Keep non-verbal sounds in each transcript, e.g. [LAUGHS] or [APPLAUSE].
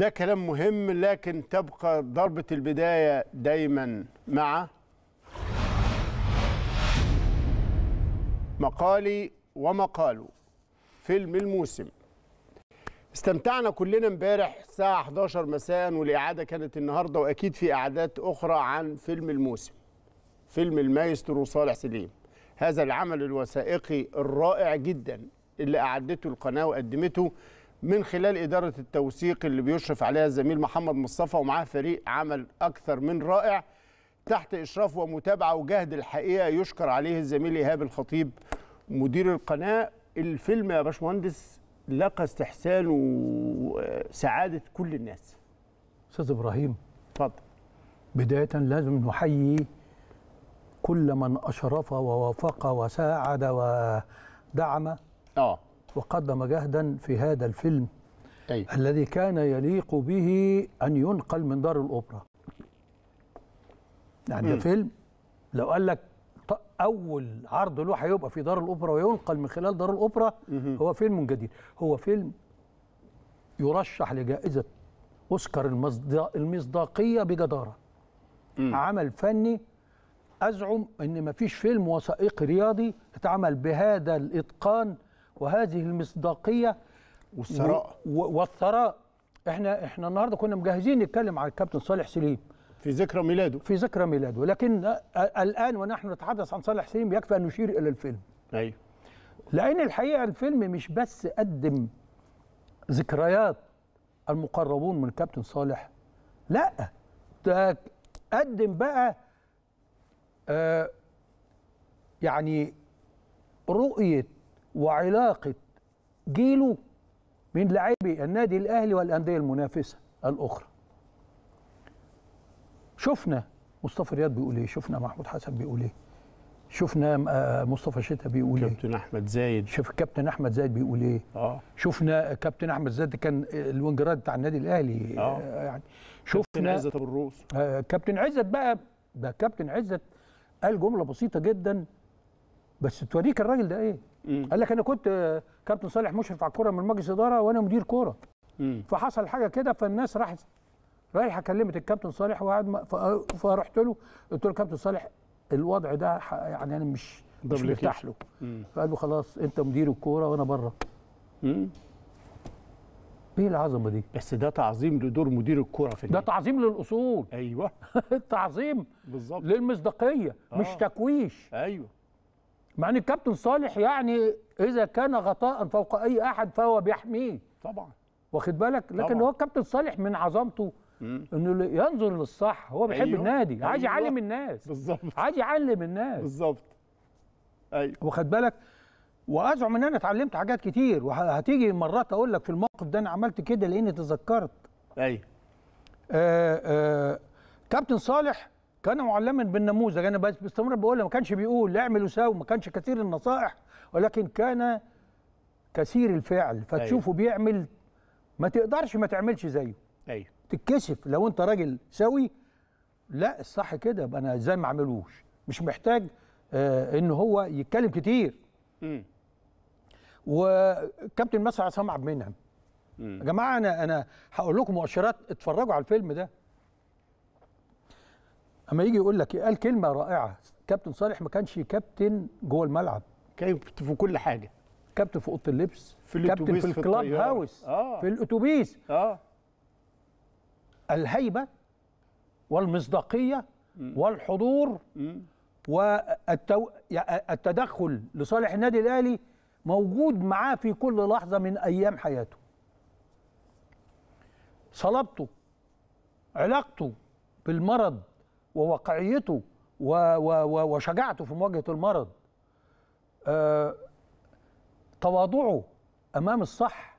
ده كلام مهم لكن تبقى ضربة البداية دايما مع مقالي ومقاله فيلم الموسم استمتعنا كلنا امبارح الساعة 11 مساء والإعادة كانت النهاردة وأكيد في إعادات أخرى عن فيلم الموسم فيلم المايسترو صالح سليم هذا العمل الوثائقي الرائع جدا اللي أعدته القناة وقدمته من خلال إدارة التوثيق اللي بيشرف عليها الزميل محمد مصطفى ومعاه فريق عمل أكثر من رائع تحت إشراف ومتابعة وجهد الحقيقة يشكر عليه الزميل إيهاب الخطيب مدير القناة الفيلم يا باشمهندس لقى استحسان وسعادة كل الناس أستاذ إبراهيم اتفضل بداية لازم نحيي كل من أشرف ووافق وساعد ودعم آه وقدم جهدا في هذا الفيلم أي. طيب. الذي كان يليق به أن ينقل من دار الأوبرا يعني ده فيلم لو قال لك أول عرض له هيبقى في دار الأوبرا وينقل من خلال دار الأوبرا هو فيلم جديد هو فيلم يرشح لجائزة أوسكار المصداقية بجدارة مم. عمل فني أزعم إن ما فيش فيلم وثائقي رياضي اتعمل بهذا الإتقان وهذه المصداقيه والثراء والثراء احنا احنا النهارده كنا مجهزين نتكلم على الكابتن صالح سليم في ذكرى ميلاده في ذكرى ميلاده لكن الان ونحن نتحدث عن صالح سليم يكفي ان نشير الى الفيلم ايوه لان الحقيقه الفيلم مش بس قدم ذكريات المقربون من الكابتن صالح لا ده قدم بقى آه يعني رؤيه وعلاقة جيله من لاعبي النادي الأهلي والأندية المنافسة الأخرى شفنا مصطفى رياض بيقول ايه شفنا محمود حسن بيقول ايه شفنا آه، مصطفى شتا بيقول ايه كابتن احمد زايد شوف كابتن احمد زايد بيقول ايه اه شفنا كابتن احمد زايد كان الوينج رايت بتاع النادي الاهلي اه, آه، يعني شفنا كابتن عزت ابو الروس آه، كابتن عزت بقى ده كابتن عزت قال جمله بسيطه جدا بس توريك الراجل ده ايه قال لك انا كنت آه، كابتن صالح مشرف على الكوره من مجلس اداره وانا مدير كوره فحصل حاجه كده فالناس راحت رايحه كلمت الكابتن صالح وقعد فرحت له قلت له كابتن صالح الوضع ده يعني انا مش مش مرتاح له فقال له خلاص انت مدير الكوره وانا بره ايه العظمه دي بس ده تعظيم لدور مدير الكوره في ده تعظيم للاصول ايوه [LAUGHS] تعظيم بالظبط للمصداقيه آه. مش تكويش ايوه مع ان الكابتن صالح يعني اذا كان غطاء فوق اي احد فهو بيحميه طبعا واخد بالك لكن طبعا. هو الكابتن صالح من عظمته مم. انه ينظر للصح هو بيحب أيوه. النادي أيوه. عايز يعلم الناس بالظبط عايز يعلم الناس بالظبط ايوه واخد بالك وازعم ان انا اتعلمت حاجات كتير وهتيجي مرات اقول لك في الموقف ده انا عملت كده لاني تذكرت ايوه آه آه كابتن صالح كان معلما بالنموذج انا باستمرار بقولها ما كانش بيقول اعمل وساوي ما كانش كثير النصائح ولكن كان كثير الفعل أيوه. فتشوفه أيوه. بيعمل ما تقدرش ما تعملش زيه ايوه تتكسف لو انت راجل سوي لا الصح كده يبقى انا ازاي ما اعملوش مش محتاج آه ان هو يتكلم كتير امم وكابتن مصر عصام عبد المنعم يا جماعه انا انا هقول لكم مؤشرات اتفرجوا على الفيلم ده اما يجي يقول لك إيه؟ قال كلمه رائعه كابتن صالح ما كانش كابتن جوه الملعب كابتن في كل حاجه كابتن في اوضه اللبس في كابتن في الكلاب هاوس آه. في الاتوبيس آه. الهيبه والمصداقيه والحضور والتدخل والتو... لصالح النادي الاهلي موجود معاه في كل لحظه من ايام حياته صلابته علاقته بالمرض وواقعيته وشجاعته في مواجهه المرض آه تواضعه امام الصح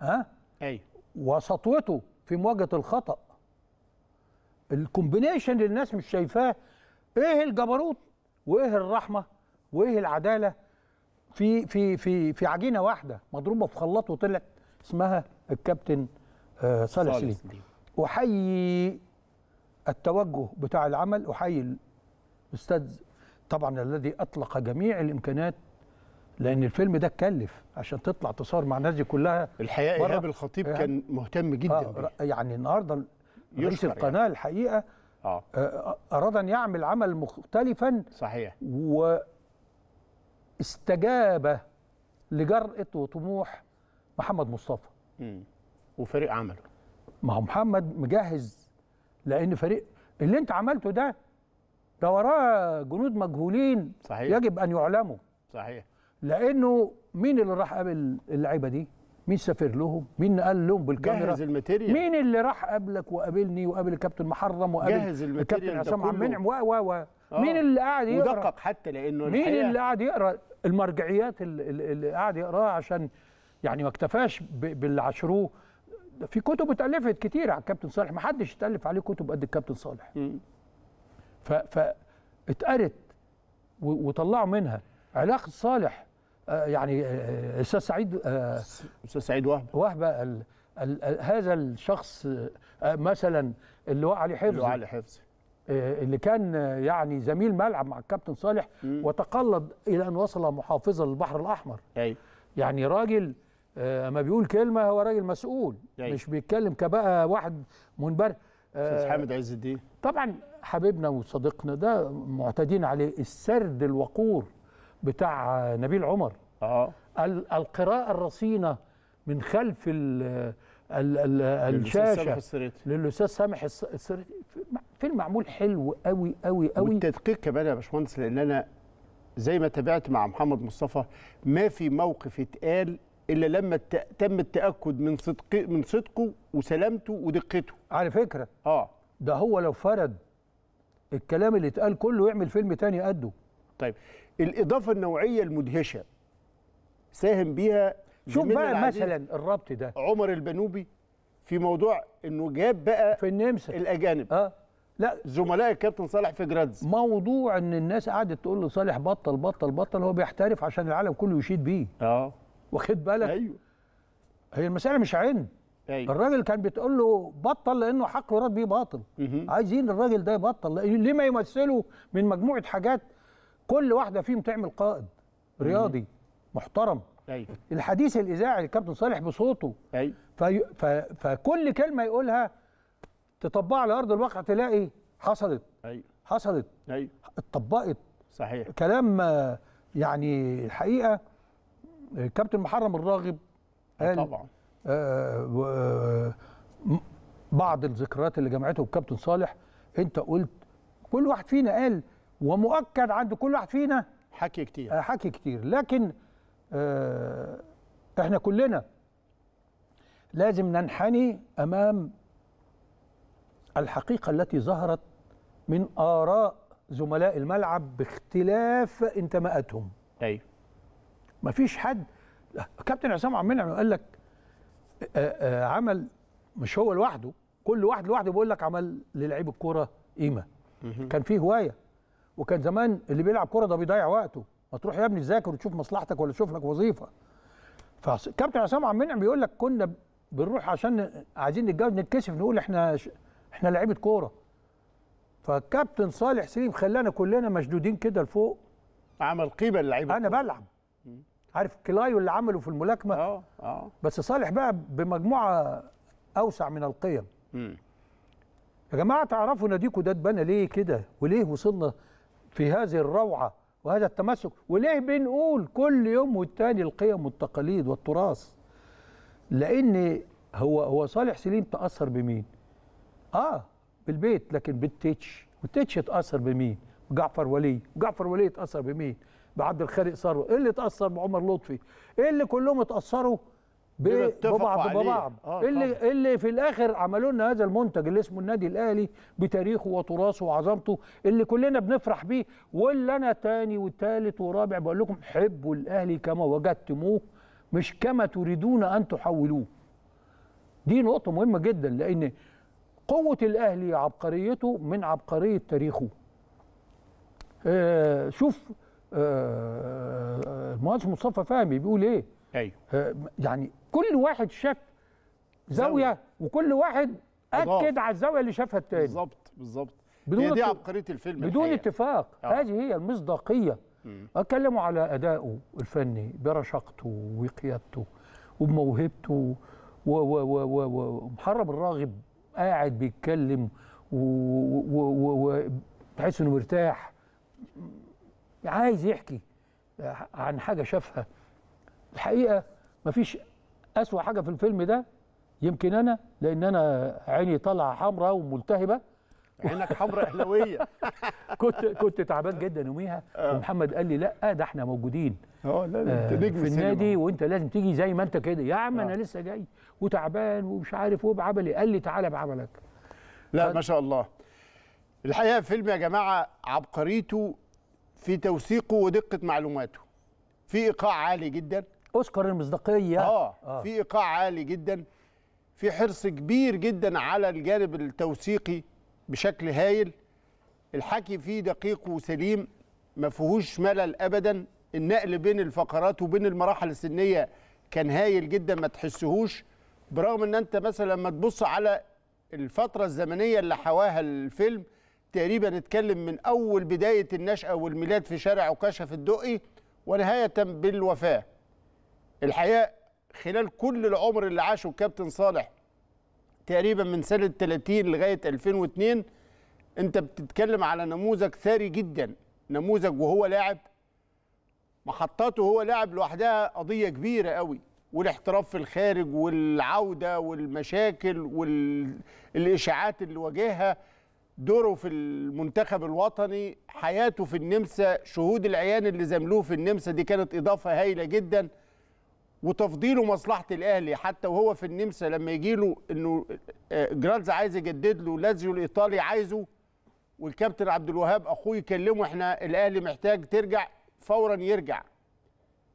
ها أه؟ ايوه وسطوته في مواجهه الخطا الكومبينيشن اللي الناس مش شايفاه ايه الجبروت وايه الرحمه وايه العداله في في في في عجينه واحده مضروبه في خلاط وطلعت اسمها الكابتن آه، صالح سليم احيي التوجه بتاع العمل احيي الاستاذ طبعا الذي اطلق جميع الامكانات لان الفيلم ده اتكلف عشان تطلع تصور مع الناس دي كلها الحقيقه ايهاب الخطيب يعني كان مهتم جدا آه يعني النهارده رئيس يعني. القناه يعني. الحقيقه آه. آه اراد ان يعمل عمل مختلفا صحيح واستجاب لجرأه وطموح محمد مصطفى م. وفريق عمله ما هو محمد مجهز لان فريق اللي انت عملته ده ده وراه جنود مجهولين صحيح يجب ان يعلموا صحيح لانه مين اللي راح قابل اللعيبه دي مين سافر لهم مين قال لهم بالكاميرا جهز الماتيريال مين اللي راح قابلك وقابلني وقابل الكابتن محرم وقابل جهز الكابتن عصام عبد المنعم و و و آه. مين اللي قاعد يقرا ودقق حتى لانه مين اللي قاعد يقرا المرجعيات اللي قاعد يقراها عشان يعني ما اكتفاش باللي عاشروه في كتب اتالفت كتير على الكابتن صالح ما حدش اتالف عليه كتب قد الكابتن صالح ف ف اتقرت وطلعوا منها علاقه صالح آه، يعني آه، آه، استاذ سعيد استاذ سعيد وهبه وهبه ال ال ال هذا الشخص مثلا اللي وقع عليه حفظ اللي وقع حفظ اللي كان يعني زميل ملعب مع الكابتن صالح وتقلد الى ان وصل محافظا للبحر الاحمر أي. أيوه. يعني راجل آه، اما بيقول كلمه هو راجل مسؤول جاي. أيوة. مش بيتكلم كبقى واحد منبر آه، استاذ حامد عز الدين طبعا حبيبنا وصديقنا ده معتادين عليه السرد الوقور بتاع نبيل عمر اه القراءه الرصينه من خلف الـ الـ الـ الشاشه للاستاذ سامح السريتي فيلم معمول حلو قوي قوي قوي والتدقيق كمان يا باشمهندس لان انا زي ما تابعت مع محمد مصطفى ما في موقف اتقال الا لما تم التاكد من صدق من صدقه وسلامته ودقته على فكره اه ده هو لو فرد الكلام اللي اتقال كله يعمل فيلم تاني قده طيب الاضافه النوعيه المدهشه ساهم بيها شوف بقى مثلا الربط ده عمر البنوبي في موضوع انه جاب بقى في النمسا الاجانب اه لا زملاء الكابتن صالح في جرادز موضوع ان الناس قعدت تقول لصالح بطل بطل بطل هو بيحترف عشان العالم كله يشيد بيه اه واخد بالك ايوه هي المساله مش عين أيوة. الراجل كان بتقول له بطل لانه حق يراد بيه باطل مه. عايزين الراجل ده يبطل ليه ما يمثله من مجموعه حاجات كل واحده فيهم تعمل قائد رياضي مه. محترم أيوة. الحديث الاذاعي للكابتن صالح بصوته أيوة. في ف... فكل كلمه يقولها تطبقها على ارض الواقع تلاقي حصلت أيوة. حصلت أيوة. اتطبقت صحيح كلام يعني الحقيقه كابتن محرم الراغب قال آه، طبعا آه، آه، بعض الذكريات اللي جمعته الكابتن صالح انت قلت كل واحد فينا قال ومؤكد عند كل واحد فينا حكي كتير حكي كتير لكن احنا كلنا لازم ننحني امام الحقيقه التي ظهرت من اراء زملاء الملعب باختلاف انتماءاتهم ايوه مفيش حد كابتن عصام عمنا قال لك آه، آه، عمل مش هو لوحده كل واحد لوحده بيقول لك عمل للعيب الكوره قيمه كان فيه هوايه وكان زمان اللي بيلعب كوره ده بيضيع وقته ما تروح يا ابني تذاكر وتشوف مصلحتك ولا تشوف لك وظيفه فكابتن عصام عم منعم بيقول لك كنا بنروح عشان عايزين نتجوز نتكشف نقول احنا ش... احنا لعيبه كوره فالكابتن صالح سليم خلانا كلنا مشدودين كده لفوق عمل قيمه للعيبه انا بلعب عارف كلايو اللي عمله في الملاكمه اه اه بس صالح بقى بمجموعه اوسع من القيم امم يا جماعه تعرفوا ناديكو ده اتبنى ليه كده وليه وصلنا في هذه الروعه وهذا التمسك وليه بنقول كل يوم والتاني القيم والتقاليد والتراث لان هو هو صالح سليم تاثر بمين اه بالبيت لكن بالتتش والتيتش اتاثر بمين جعفر ولي جعفر ولي اتاثر بمين بعبد الخالق ثروت ايه اللي تاثر بعمر لطفي ايه اللي كلهم اتاثروا ببعض ببعض آه إيه اللي طبعا. إيه اللي في الاخر عملوا لنا هذا المنتج اللي اسمه النادي الاهلي بتاريخه وتراثه وعظمته اللي كلنا بنفرح بيه واللي انا تاني وتالت ورابع بقول لكم حبوا الاهلي كما وجدتموه مش كما تريدون ان تحولوه دي نقطه مهمه جدا لان قوه الاهلي عبقريته من عبقريه تاريخه آه شوف آه، آه، آه، المهندس مصطفى فهمي بيقول ايه ايوه يعني كل واحد شاف زاوية, زاويه وكل واحد اكد على الزاويه اللي شافها الثاني بالظبط بالظبط بدون هي دي عبقريه الفيلم بدون الحقيقة. اتفاق أوه. هذه هي المصداقيه اتكلموا على ادائه الفني برشاقته وقيادته وبموهبته ومحرم الراغب قاعد بيتكلم وتحس انه مرتاح عايز يحكي عن حاجه شافها الحقيقه مفيش اسوأ حاجه في الفيلم ده يمكن انا لان انا عيني طالعه حمراء وملتهبه عينك حمراء اهلاويه [LAUGHS] كنت كنت تعبان جدا يوميها آه. ومحمد قال لي لا ده احنا موجودين اه لا انت آه، نجم في النادي وانت لازم تيجي زي ما انت كده يا عم آه. انا لسه جاي وتعبان ومش عارف إيه، وبعملي قال لي تعالى بعملك لا ما شاء الله الحقيقه فيلم يا جماعه عبقريته في توثيقه ودقه معلوماته في ايقاع عالي جدا اذكر المصداقيه آه, اه في ايقاع عالي جدا في حرص كبير جدا على الجانب التوثيقي بشكل هايل الحكي فيه دقيق وسليم ما فيهوش ملل ابدا النقل بين الفقرات وبين المراحل السنيه كان هايل جدا ما تحسهوش برغم ان انت مثلا لما تبص على الفتره الزمنيه اللي حواها الفيلم تقريبا اتكلم من اول بدايه النشاه والميلاد في شارع عكاشه في الدقي ونهايه بالوفاه. الحقيقه خلال كل العمر اللي عاشه الكابتن صالح تقريبا من سنه 30 لغايه 2002 انت بتتكلم على نموذج ثري جدا، نموذج وهو لاعب محطاته هو لاعب لوحدها قضيه كبيره قوي والاحتراف في الخارج والعوده والمشاكل والاشاعات اللي واجهها دوره في المنتخب الوطني حياته في النمسا شهود العيان اللي زملوه في النمسا دي كانت إضافة هايلة جدا وتفضيله مصلحة الأهلي حتى وهو في النمسا لما يجي له إنه آه، جرالز عايز يجدد له لازيو الإيطالي عايزه والكابتن عبد الوهاب أخوه يكلمه إحنا الأهلي محتاج ترجع فورا يرجع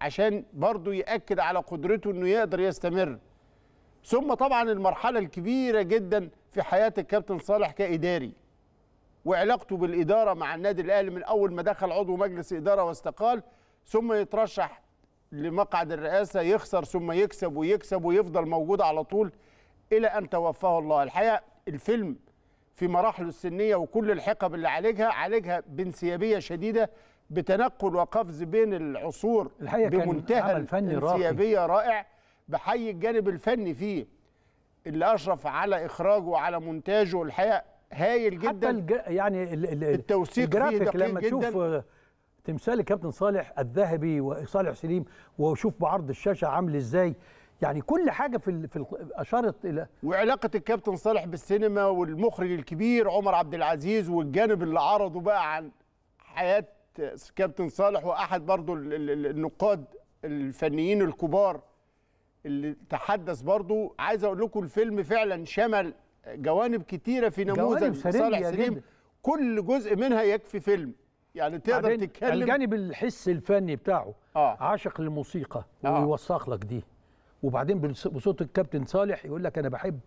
عشان برضه يأكد على قدرته إنه يقدر يستمر ثم طبعا المرحلة الكبيرة جدا في حياة الكابتن صالح كإداري وعلاقته بالاداره مع النادي الاهلي من اول ما دخل عضو مجلس اداره واستقال ثم يترشح لمقعد الرئاسه يخسر ثم يكسب ويكسب ويفضل موجود على طول الى ان توفاه الله الحقيقه الفيلم في مراحله السنيه وكل الحقب اللي عالجها عالجها بانسيابيه شديده بتنقل وقفز بين العصور الحقيقة بمنتهى الانسيابيه رائع بحي الجانب الفني فيه اللي اشرف على اخراجه وعلى مونتاجه الحقيقه هايل جدا حتى الج... يعني ال... ال... التوثيق الجرافيك لما جداً. تشوف آه، تمثال الكابتن صالح الذهبي وصالح سليم وشوف بعرض الشاشه عامل ازاي يعني كل حاجه في ال... في ال... اشارت الى وعلاقه الكابتن صالح بالسينما والمخرج الكبير عمر عبد العزيز والجانب اللي عرضه بقى عن حياه كابتن صالح واحد برضو النقاد الفنيين الكبار اللي تحدث برضو عايز اقول لكم الفيلم فعلا شمل جوانب كتيره في نموذج صالح سليم كل جزء منها يكفي فيلم يعني تقدر تتكلم الجانب الحس الفني بتاعه آه. عاشق للموسيقى آه. ويوثق لك دي وبعدين بصوت الكابتن صالح يقول لك انا بحب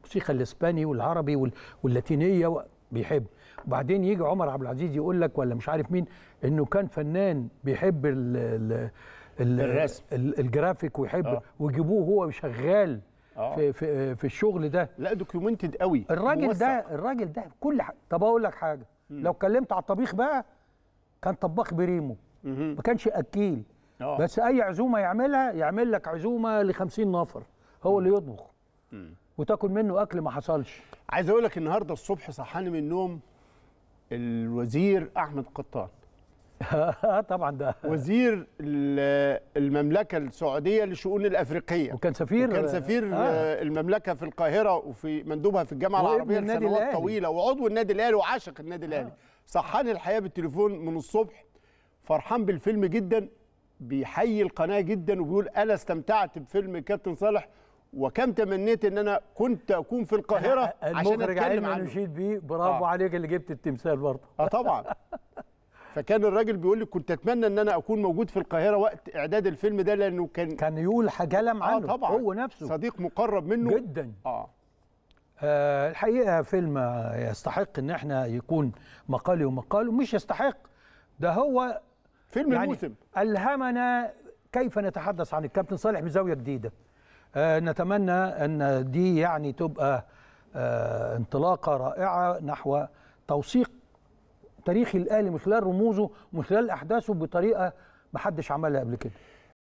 الموسيقى الاسباني والعربي واللاتينيه و... بيحب وبعدين يجي عمر عبد العزيز يقول لك ولا مش عارف مين انه كان فنان بيحب ال... ال... الرسم الجرافيك ويحب آه. ويجيبوه هو شغال آه. في, في في الشغل ده لا دوكيومنتد قوي الراجل موثق. ده الراجل ده كل حاجه طب اقول لك حاجه مم. لو اتكلمت على الطبيخ بقى كان طباخ بريمو مم. ما كانش اكيل أوه. بس اي عزومه يعملها يعمل لك عزومه ل 50 نفر هو مم. اللي يطبخ وتاكل منه اكل ما حصلش عايز اقول لك النهارده الصبح صحاني من النوم الوزير احمد قطان آه، طبعا ده وزير المملكه السعوديه للشؤون الافريقيه وكان سفير وكان آه، سفير آه. آه. المملكه في القاهره وفي مندوبها في الجامعه العربيه لسنوات طويله وعضو النادي الاهلي وعاشق النادي الاهلي آه. صحاني الحياه بالتليفون من الصبح فرحان بالفيلم جدا بيحيي القناه جدا وبيقول انا استمتعت بفيلم كابتن صالح وكم تمنيت ان انا كنت اكون في القاهره [LAUGHS] عشان اتكلم عنه المخرج بيه برافو آه. عليك اللي جبت التمثال برضه اه طبعا [LAUGHS] فكان الراجل بيقول لي كنت اتمنى ان انا اكون موجود في القاهره وقت اعداد الفيلم ده لانه كان كان يقول حجلم آه، عنه آه طبعا هو نفسه صديق مقرب منه جدا اه, آه الحقيقه فيلم يستحق ان احنا يكون مقالي ومقاله مش يستحق ده هو فيلم يعني الموسم الهمنا كيف نتحدث عن الكابتن صالح بزاويه جديده آه نتمنى ان دي يعني تبقى آه انطلاقه رائعه نحو توثيق تاريخ الاهلي من خلال رموزه ومن خلال احداثه بطريقه محدش عملها قبل كده